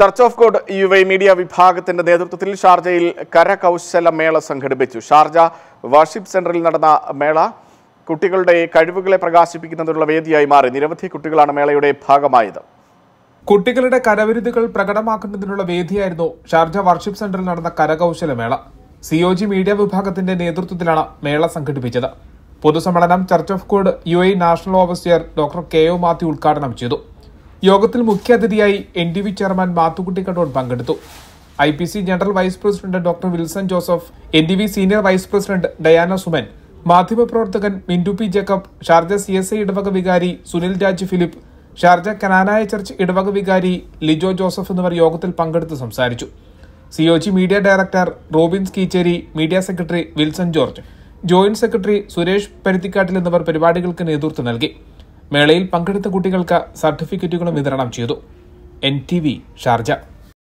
church of God U Y media വിഭാഗത്തിന്റെ നേതൃത്വത്തിൽ ഷാർജയിൽ കരകൗശല മേള സംഘടിപ്പിച്ചു ഷാർജ വർഷിപ്പ് സെന്ററിൽ നടന്ന മേള കുട്ടികളുടെ കഴിവുകളെ പ്രകാശിപ്പിക്കുന്നതിനുള്ള വേദിയായി മാറി നിരവധി കുട്ടികളാണ് മേളയുടെ ഭാഗമായത് കുട്ടികളുടെ കരവിരുതുകൾ പ്രകടമാക്കുന്നതിനുള്ള വേദിയായിരുന്നു ഷാർജ വർഷിപ്പ് സെന്ററിൽ നടന്ന കരകൗശല മേള സി ജി മീഡിയ വിഭാഗത്തിന്റെ നേതൃത്വത്തിലാണ് മേള സംഘടിപ്പിച്ചത് പൊതുസമ്മേളനം church of God U I national officer doctor K O Mathew ഉദ്ഘാടനം ചെയ്തു യോഗത്തിൽ മുഖ്യാതിഥിയായി N D V chairman Mathukutty Kadon പങ്കെടുത്തു I P C general vice president doctor Wilson Joseph N D V senior vice president Diana Suman മാധ്യമപ്രവർത്തകൻ Mintu P Jacob Sharjah C S I ഇടവക വികാരി Sunil Raj Philip Sharjah Knanaya church ഇടവക വികാരി ലിജോ ജോസഫ് എന്നിവർ യോഗത്തിൽ പങ്കെടുത്ത് സംസാരിച്ചു C O G media director Robins Keecheri media secretary Wilson George joint secretary Suresh Paruthikattil എന്നിവർ പരിപാടികൾക്ക് നേതൃത്വം നൽകി മേളയിൽ പങ്കെടുത്ത കുട്ടികൾക്ക് സർട്ടിഫിക്കറ്റുകളും വിതരണം ചെയ്തു എൻ ടി വി ഷാർജ